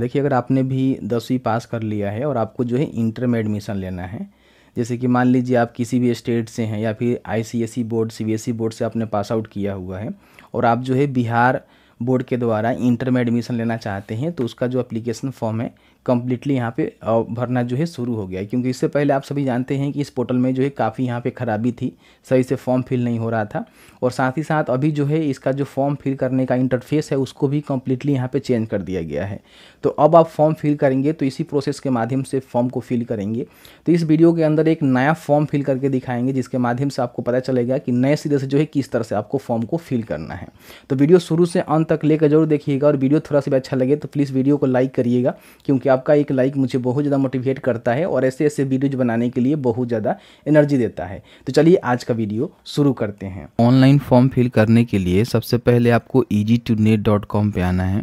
देखिए अगर आपने भी दसवीं पास कर लिया है और आपको जो है इंटर में एडमिशन लेना है जैसे कि मान लीजिए आप किसी भी स्टेट से हैं या फिर आईसीएसई बोर्ड सीबीएसई बोर्ड से आपने पास आउट किया हुआ है और आप जो है बिहार बोर्ड के द्वारा इंटर में एडमिशन लेना चाहते हैं तो उसका जो अप्लीकेशन फॉर्म है कम्प्लीटली यहाँ पे भरना जो है शुरू हो गया है क्योंकि इससे पहले आप सभी जानते हैं कि इस पोर्टल में जो है काफ़ी यहाँ पे खराबी थी सही से फॉर्म फिल नहीं हो रहा था और साथ ही साथ अभी जो है इसका जो फॉर्म फिल करने का इंटरफेस है उसको भी कम्प्लीटली यहाँ पे चेंज कर दिया गया है तो अब आप फॉर्म फिल करेंगे तो इसी प्रोसेस के माध्यम से फॉर्म को फिल करेंगे तो इस वीडियो के अंदर एक नया फॉर्म फिल करके दिखाएंगे जिसके माध्यम से आपको पता चलेगा कि नए सिरे से जो है किस तरह से आपको फॉर्म को फिल करना है तो वीडियो शुरू से अंत तक लेकर जरूर देखिएगा और वीडियो थोड़ा सा भी अच्छा लगे तो प्लीज़ वीडियो को लाइक करिएगा क्योंकि क्योंकि आपका एक लाइक मुझे बहुत ज़्यादा मोटिवेट करता है और ऐसे ऐसे वीडियोज बनाने के लिए बहुत ज़्यादा एनर्जी देता है तो चलिए आज का वीडियो शुरू करते हैं ऑनलाइन फॉर्म फिल करने के लिए सबसे पहले आपको easy to net dot com पर आना है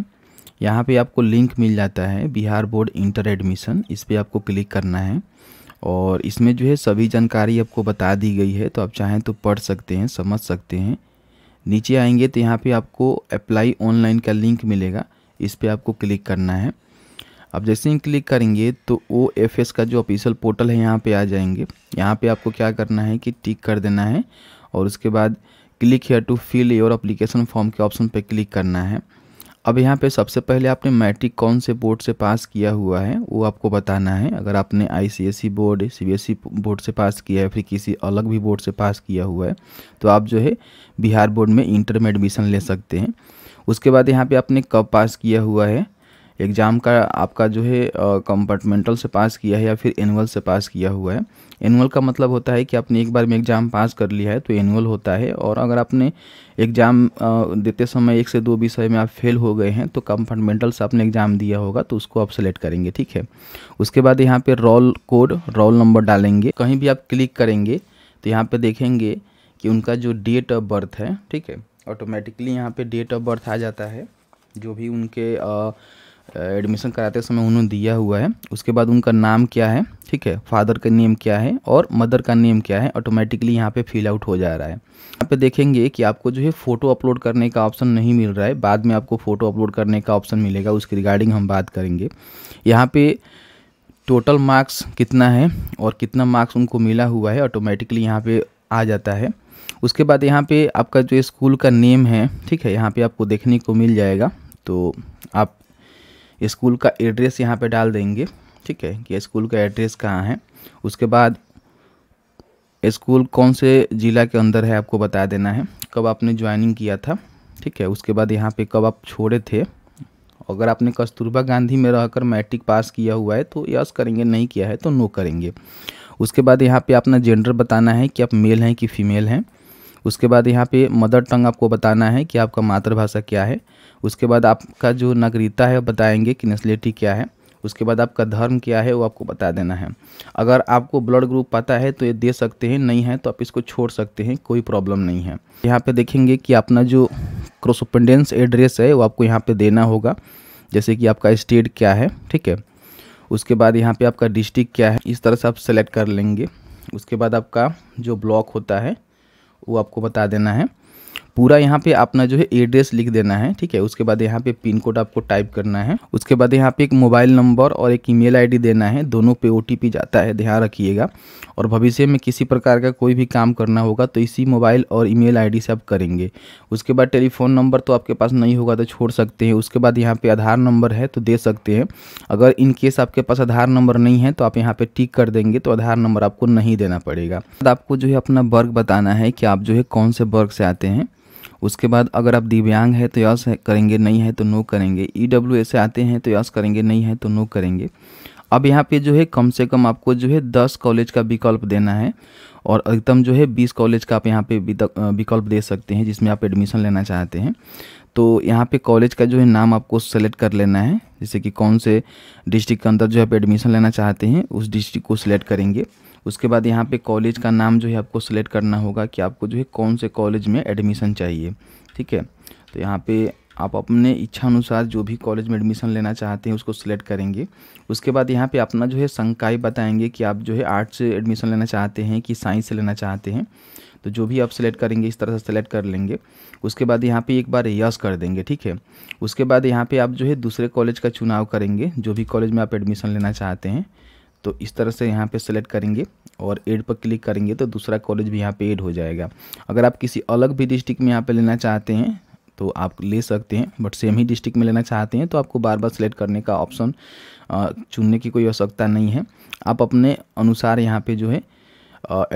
यहाँ पे आपको लिंक मिल जाता है बिहार बोर्ड इंटर एडमिशन इस पर आपको क्लिक करना है और इसमें जो है सभी जानकारी आपको बता दी गई है तो आप चाहें तो पढ़ सकते हैं समझ सकते हैं नीचे आएंगे तो यहाँ पे आपको अप्लाई ऑनलाइन का लिंक मिलेगा इस पर आपको क्लिक करना है अब जैसे ही क्लिक करेंगे तो ओ एफ एस का जो ऑफिशियल पोर्टल है यहाँ पे आ जाएंगे यहाँ पे आपको क्या करना है कि टिक कर देना है और उसके बाद click here to fill your application form के ऑप्शन पर क्लिक करना है अब यहाँ पे सबसे पहले आपने मैट्रिक कौन से बोर्ड से पास किया हुआ है वो आपको बताना है अगर आपने आईसीएसई बोर्ड सीबीएसई बोर्ड से पास किया है फिर किसी अलग भी बोर्ड से पास किया हुआ है तो आप जो है बिहार बोर्ड में इंटर में एडमिशन ले सकते हैं उसके बाद यहाँ पे आपने कब पास किया हुआ है एग्ज़ाम का आपका जो है कंपार्टमेंटल से पास किया है या फिर एनुअल से पास किया हुआ है एनुअल का मतलब होता है कि आपने एक बार में एग्ज़ाम पास कर लिया है तो एनुअल होता है और अगर आपने एग्ज़ाम देते समय एक से दो विषय में आप फेल हो गए हैं तो कंपार्टमेंटल से आपने एग्ज़ाम दिया होगा तो उसको आप सेलेक्ट करेंगे ठीक है उसके बाद यहाँ पर रोल कोड रोल नंबर डालेंगे कहीं भी आप क्लिक करेंगे तो यहाँ पर देखेंगे कि उनका जो डेट ऑफ बर्थ है ठीक है ऑटोमेटिकली यहाँ पर डेट ऑफ बर्थ आ जाता है जो भी उनके एडमिशन कराते समय उन्होंने दिया हुआ है उसके बाद उनका नाम क्या है ठीक है फादर का नेम क्या है और मदर का नेम क्या है ऑटोमेटिकली यहाँ पे फिल आउट हो जा रहा है यहाँ पे देखेंगे कि आपको जो है फ़ोटो अपलोड करने का ऑप्शन नहीं मिल रहा है बाद में आपको फ़ोटो अपलोड करने का ऑप्शन मिलेगा उसके रिगार्डिंग हम बात करेंगे यहाँ पे टोटल मार्क्स कितना है और कितना मार्क्स उनको मिला हुआ है ऑटोमेटिकली यहाँ पे आ जाता है उसके बाद यहाँ पे आपका जो स्कूल का नेम है ठीक है यहाँ पे आपको देखने को मिल जाएगा तो आप स्कूल का एड्रेस यहाँ पे डाल देंगे ठीक है कि स्कूल का एड्रेस कहाँ है उसके बाद स्कूल कौन से ज़िला के अंदर है आपको बता देना है कब आपने ज्वाइनिंग किया था ठीक है उसके बाद यहाँ पे कब आप छोड़े थे अगर आपने कस्तूरबा गांधी में रहकर मैट्रिक पास किया हुआ है तो यस करेंगे नहीं किया है तो नो करेंगे उसके बाद यहाँ पे अपना जेंडर बताना है कि आप मेल हैं कि फीमेल हैं उसके बाद यहाँ पे मदर टंग आपको बताना है कि आपका मातृभाषा क्या है उसके बाद आपका जो नगरीता है बताएंगे कि नेशनलिटी क्या है उसके बाद आपका धर्म क्या है वो आपको बता देना है अगर आपको ब्लड ग्रुप पता है तो ये दे सकते हैं नहीं है तो आप इसको छोड़ सकते हैं कोई प्रॉब्लम नहीं है यहाँ पे देखेंगे कि अपना जो क्रोसोपेंडेंस एड्रेस है वो आपको यहाँ पे देना होगा जैसे कि आपका स्टेट क्या है ठीक है उसके बाद यहाँ पे आपका डिस्ट्रिक्ट क्या है इस तरह से आप सेलेक्ट कर लेंगे उसके बाद आपका जो ब्लॉक होता है वो आपको बता देना है पूरा यहाँ पे अपना जो है एड्रेस लिख देना है ठीक है उसके बाद यहाँ पे पिन कोड आपको टाइप करना है उसके बाद यहाँ पे एक मोबाइल नंबर और एक ईमेल आईडी देना है दोनों पे ओटीपी जाता है ध्यान रखिएगा और भविष्य में किसी प्रकार का कोई भी काम करना होगा तो इसी मोबाइल और ई मेल से आप करेंगे उसके बाद टेलीफोन नंबर तो आपके पास नहीं होगा तो छोड़ सकते हैं उसके बाद यहाँ पर आधार नंबर है तो दे सकते हैं अगर इन केस आपके पास आधार नंबर नहीं है तो आप यहाँ पर टिक कर देंगे तो आधार नंबर आपको नहीं देना पड़ेगा आपको जो है अपना वर्ग बताना है कि आप जो है कौन से वर्ग से आते हैं उसके बाद अगर आप दिव्यांग है तो यस करेंगे नहीं है तो नो करेंगे ई डब्ल्यू से आते हैं तो यस करेंगे नहीं है तो नो करेंगे अब यहाँ पे जो है कम से कम आपको जो है दस कॉलेज का विकल्प देना है और अधिकतम जो है बीस कॉलेज का आप यहाँ पे विकल्प दे सकते हैं जिसमें आप एडमिशन लेना चाहते हैं तो यहाँ पे कॉलेज का जो है नाम आपको सेलेक्ट कर लेना है जैसे कि कौन से डिस्ट्रिक्ट के अंदर जो है आप एडमिशन लेना चाहते हैं उस डिस्ट्रिक्ट को सिलेक्ट करेंगे उसके बाद यहाँ पे कॉलेज का नाम जो है आपको सिलेक्ट करना होगा कि आपको जो है कौन से कॉलेज में एडमिशन चाहिए ठीक है तो यहाँ पे आप अपने इच्छा अनुसार जो भी कॉलेज में एडमिशन लेना चाहते हैं उसको सिलेक्ट करेंगे उसके बाद यहाँ पे अपना जो है संकाय बताएंगे कि आप जो है आर्ट्स से एडमिशन लेना चाहते हैं कि साइंस से लेना चाहते हैं तो जो भी आप सेलेक्ट करेंगे इस तरह से सेलेक्ट कर लेंगे उसके बाद यहाँ पे एक बार यस कर देंगे ठीक है उसके बाद यहाँ पे आप जो है दूसरे कॉलेज का चुनाव करेंगे जो भी कॉलेज में आप एडमिशन लेना चाहते हैं तो इस तरह से यहाँ पे सेलेक्ट करेंगे और एड पर क्लिक करेंगे तो दूसरा कॉलेज भी यहाँ पे एड हो जाएगा अगर आप किसी अलग भी डिस्ट्रिक्ट में यहाँ पे लेना चाहते हैं तो आप ले सकते हैं बट सेम ही डिस्ट्रिक्ट में लेना चाहते हैं तो आपको बार बार सेलेक्ट करने का ऑप्शन चुनने की कोई आवश्यकता नहीं है आप अपने अनुसार यहाँ पर जो है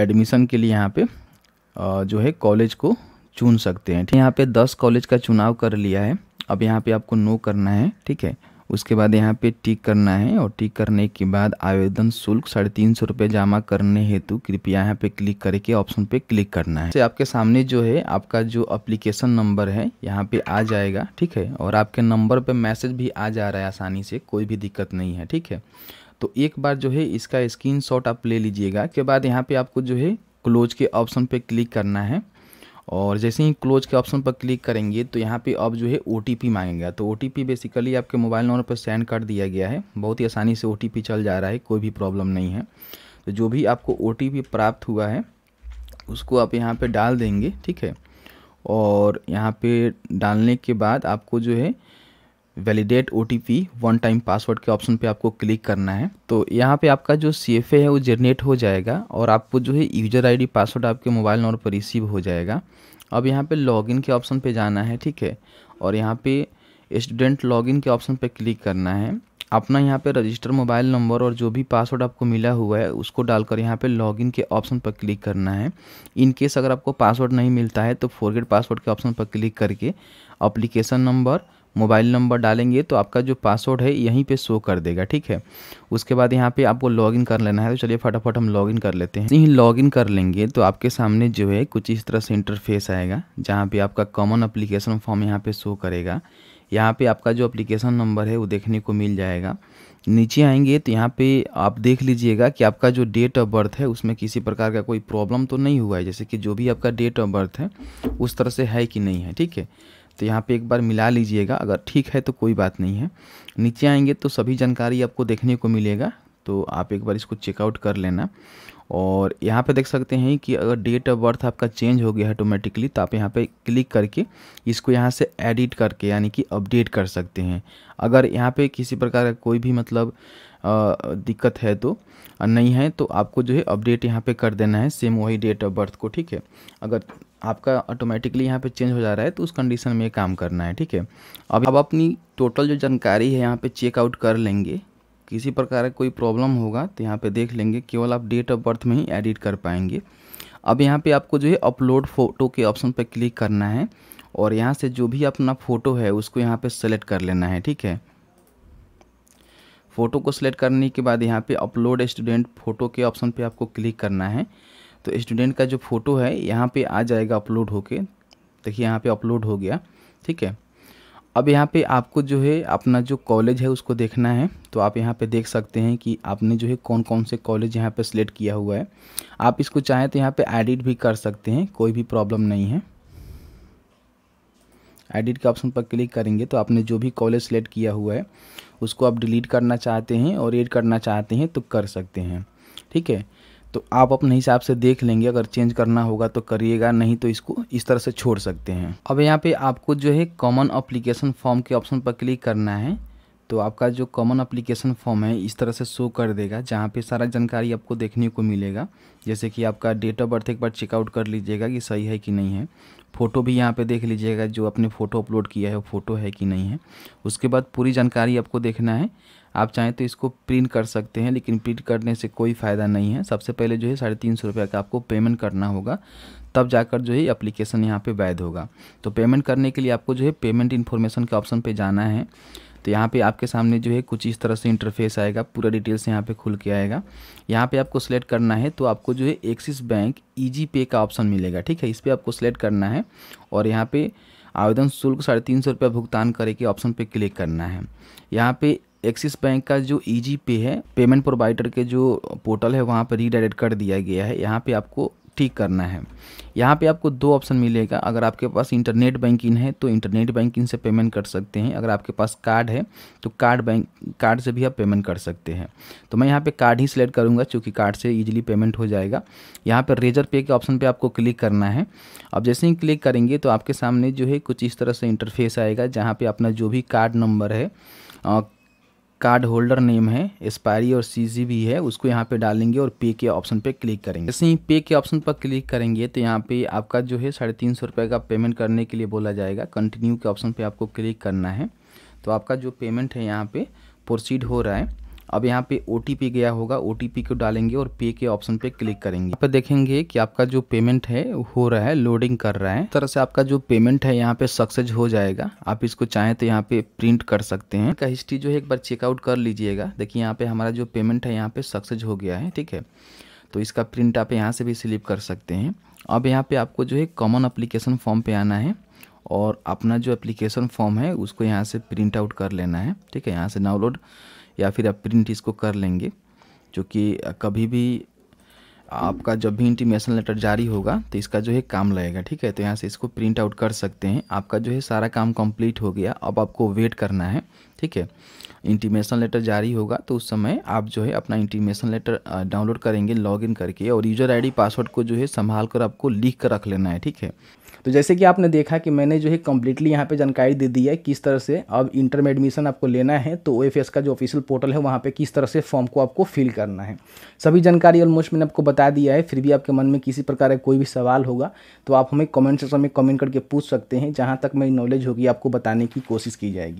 एडमिशन के लिए यहाँ पर जो है कॉलेज को चुन सकते हैं ठीक है यहाँ पर दस कॉलेज का चुनाव कर लिया है अब यहाँ पर आपको नो करना है ठीक है उसके बाद यहाँ पे टिक करना है और टिक करने के बाद आवेदन शुल्क साढ़े तीन सौ रुपये जमा करने हेतु कृपया यहाँ पे क्लिक करके ऑप्शन पे क्लिक करना है आपके सामने जो है आपका जो अप्लीकेशन नंबर है यहाँ पे आ जाएगा ठीक है और आपके नंबर पर मैसेज भी आ जा रहा है आसानी से कोई भी दिक्कत नहीं है ठीक है तो एक बार जो है इसका स्क्रीन आप ले लीजिएगा के बाद यहाँ पर आपको जो है क्लोज के ऑप्शन पर क्लिक करना है और जैसे ही क्लोज के ऑप्शन पर क्लिक करेंगे तो यहाँ पे अब जो है ओ मांगेगा तो ओ बेसिकली आपके मोबाइल नंबर पर सेंड कर दिया गया है बहुत ही आसानी से ओ चल जा रहा है कोई भी प्रॉब्लम नहीं है तो जो भी आपको ओ प्राप्त हुआ है उसको आप यहाँ पर डाल देंगे ठीक है और यहाँ पे डालने के बाद आपको जो है validate O T P one time password के ऑप्शन पे आपको क्लिक करना है तो यहाँ पे आपका जो सी एफ ए है वो जनरेट हो जाएगा और आपको जो है यूजर आई डी पासवर्ड आपके मोबाइल नंबर पर रिसीव हो जाएगा अब यहाँ पे लॉगिन के ऑप्शन पे जाना है ठीक है और यहाँ पे स्टूडेंट लॉगिन के ऑप्शन पे क्लिक करना है अपना यहाँ पे रजिस्टर मोबाइल नंबर और जो भी पासवर्ड आपको मिला हुआ है उसको डालकर यहाँ पे लॉगिन के ऑप्शन पर क्लिक करना है इन केस अगर आपको पासवर्ड नहीं मिलता है तो फॉरगेट पासवर्ड के ऑप्शन पर क्लिक करके अप्लीकेशन नंबर मोबाइल नंबर डालेंगे तो आपका जो पासवर्ड है यहीं पे शो कर देगा ठीक है उसके बाद यहाँ पे आपको लॉगिन कर लेना है तो चलिए फटाफट हम लॉगिन कर लेते हैं यहीं लॉगिन कर लेंगे तो आपके सामने जो है कुछ इस तरह से इंटरफेस आएगा जहाँ पे आपका कॉमन अप्लीकेशन फॉर्म यहाँ पे शो करेगा यहाँ पे आपका जो अप्लीकेशन नंबर है वो देखने को मिल जाएगा नीचे आएंगे तो यहाँ पे आप देख लीजिएगा कि आपका जो डेट ऑफ बर्थ है उसमें किसी प्रकार का कोई प्रॉब्लम तो नहीं हुआ है जैसे कि जो भी आपका डेट ऑफ बर्थ है उस तरह से है कि नहीं है ठीक है तो यहाँ पे एक बार मिला लीजिएगा अगर ठीक है तो कोई बात नहीं है नीचे आएंगे तो सभी जानकारी आपको देखने को मिलेगा तो आप एक बार इसको चेकआउट कर लेना और यहाँ पे देख सकते हैं कि अगर डेट ऑफ बर्थ आपका चेंज हो गया ऑटोमेटिकली तो आप यहाँ पे क्लिक करके इसको यहाँ से एडिट करके यानी कि अपडेट कर सकते हैं अगर यहाँ पे किसी प्रकार का कोई भी मतलब दिक्कत है तो नहीं है तो आपको जो है अपडेट यहाँ पे कर देना है सेम वही डेट ऑफ बर्थ को ठीक है अगर आपका ऑटोमेटिकली यहाँ पे चेंज हो जा रहा है तो उस कंडीशन में काम करना है ठीक है अब अब अपनी टोटल जो जानकारी है यहाँ पे चेकआउट कर लेंगे किसी प्रकार का कोई प्रॉब्लम होगा तो यहाँ पे देख लेंगे केवल आप डेट ऑफ बर्थ में ही एडिट कर पाएंगे अब यहाँ पे आपको जो है अपलोड फ़ोटो के ऑप्शन पर क्लिक करना है और यहाँ से जो भी अपना फ़ोटो है उसको यहाँ पे सेलेक्ट कर लेना है ठीक है फ़ोटो को सिलेक्ट करने के बाद यहाँ पे अपलोड स्टूडेंट फ़ोटो के ऑप्शन पे आपको क्लिक करना है तो स्टूडेंट का जो फ़ोटो है यहाँ पे आ जाएगा अपलोड होके देखिए यहाँ पे अपलोड हो गया ठीक है अब यहाँ पे आपको जो है अपना जो कॉलेज है उसको देखना है तो आप यहाँ पे देख सकते हैं कि आपने जो है कौन कौन से कॉलेज यहाँ पे सिलेक्ट किया हुआ है आप इसको चाहें तो यहाँ पे एडिट भी कर सकते हैं कोई भी प्रॉब्लम नहीं है एडिट के ऑप्शन पर क्लिक करेंगे तो आपने जो भी कॉलेज सेलेक्ट किया हुआ है उसको आप डिलीट करना चाहते हैं और एड करना चाहते हैं तो कर सकते हैं ठीक है तो आप अपने हिसाब से देख लेंगे अगर चेंज करना होगा तो करिएगा नहीं तो इसको इस तरह से छोड़ सकते हैं अब यहाँ पे आपको जो है कॉमन अप्लीकेशन फॉर्म के ऑप्शन पर क्लिक करना है तो आपका जो कॉमन अप्लीकेशन फॉर्म है इस तरह से शो कर देगा जहाँ पे सारा जानकारी आपको देखने को मिलेगा जैसे कि आपका डेट ऑफ बर्थ एक बार चेकआउट कर लीजिएगा कि सही है कि नहीं है फ़ोटो भी यहाँ पे देख लीजिएगा जो आपने फ़ोटो अपलोड किया है वो फ़ोटो है कि नहीं है उसके बाद पूरी जानकारी आपको देखना है आप चाहें तो इसको प्रिंट कर सकते हैं लेकिन प्रिंट करने से कोई फ़ायदा नहीं है सबसे पहले जो है साढ़े तीन सौ रुपये का आपको पेमेंट करना होगा तब जाकर जो है अप्लीकेशन यहाँ पे वैध होगा तो पेमेंट करने के लिए आपको जो है पेमेंट इन्फॉर्मेशन के ऑप्शन पर जाना है तो यहाँ पे आपके सामने जो है कुछ इस तरह से इंटरफेस आएगा पूरा डिटेल्स यहाँ पे खुल के आएगा यहाँ पे आपको सेलेक्ट करना है तो आपको जो है एक्सिस बैंक ईजी पे का ऑप्शन मिलेगा ठीक है इस पर आपको सेलेक्ट करना है और यहाँ पर आवेदन शुल्क साढ़े तीन सौ रुपया भुगतान करे के ऑप्शन पर क्लिक करना है यहाँ पर एक्सिस बैंक का जो ई पे है पेमेंट प्रोवाइडर के जो पोर्टल है वहाँ पर रीडायरेक्ट कर दिया गया है यहाँ पे आपको ठीक करना है यहाँ पे आपको दो ऑप्शन मिलेगा अगर आपके पास इंटरनेट बैंकिंग है तो इंटरनेट बैंकिंग से पेमेंट कर सकते हैं अगर आपके पास कार्ड है तो कार्ड बैंक कार्ड से भी आप पेमेंट कर सकते हैं तो मैं यहाँ पे कार्ड ही सिलेक्ट करूँगा चूँकि कार्ड से इजीली पेमेंट हो जाएगा यहाँ पर रेजर पे के ऑप्शन पर आपको क्लिक करना है अब जैसे ही क्लिक करेंगे तो आपके सामने जो है कुछ इस तरह से इंटरफेस आएगा जहाँ पर अपना जो भी कार्ड नंबर है कार्ड होल्डर नेम है एक्सपायरी और सी भी है उसको यहाँ पे डालेंगे और पे के ऑप्शन पे क्लिक करेंगे जैसे ही पे के ऑप्शन पर क्लिक करेंगे तो यहाँ पे आपका जो है साढ़े तीन सौ रुपये का पेमेंट करने के लिए बोला जाएगा कंटिन्यू के ऑप्शन पे आपको क्लिक करना है तो आपका जो पेमेंट है यहाँ पे प्रोसीड हो रहा है अब यहाँ पे ओ गया होगा ओ को डालेंगे और पे के ऑप्शन पे क्लिक करेंगे पर देखेंगे कि आपका जो पेमेंट है हो रहा है लोडिंग कर रहा है तरह से आपका जो पेमेंट है यहाँ पे सक्सेस हो जाएगा आप इसको चाहें तो यहाँ पे प्रिंट कर सकते हैं का हिस्ट्री जो है एक बार चेकआउट कर लीजिएगा देखिए यहाँ पे हमारा जो पेमेंट है यहाँ पे सक्सेस हो गया है ठीक है तो इसका प्रिंट आप यहाँ से भी स्लिप कर सकते हैं अब यहाँ पे आपको जो है कॉमन अप्लीकेशन फॉर्म पे आना है और अपना जो एप्लीकेशन फॉर्म है उसको यहाँ से प्रिंट आउट कर लेना है ठीक है यहाँ से डाउनलोड या फिर आप प्रिंट इसको कर लेंगे चूँकि कभी भी आपका जब भी इंटीमेशन लेटर जारी होगा तो इसका जो है काम लगेगा ठीक है तो यहाँ से इसको प्रिंट आउट कर सकते हैं आपका जो है सारा काम कंप्लीट हो गया अब आपको वेट करना है ठीक है इंटीमेशन लेटर जारी होगा तो उस समय आप जो है अपना इंटीमेशन लेटर डाउनलोड करेंगे लॉगिन करके और यूज़र आईडी पासवर्ड को जो है संभाल कर आपको लिख कर रख लेना है ठीक है तो जैसे कि आपने देखा कि मैंने जो है कम्प्लीटली यहाँ पे जानकारी दे दी है किस तरह से अब इंटर में एडमिशन आपको लेना है तो ओ का जो ऑफिशियल पोर्टल है वहाँ पे किस तरह से फॉर्म को आपको फिल करना है सभी जानकारी ऑलमोस्ट मैंने आपको बता दिया है फिर भी आपके मन में किसी प्रकार का कोई भी सवाल होगा तो आप हमें कमेंट सेक्शन में कमेंट करके पूछ सकते हैं जहाँ तक मेरी नॉलेज होगी आपको बताने की कोशिश की जाएगी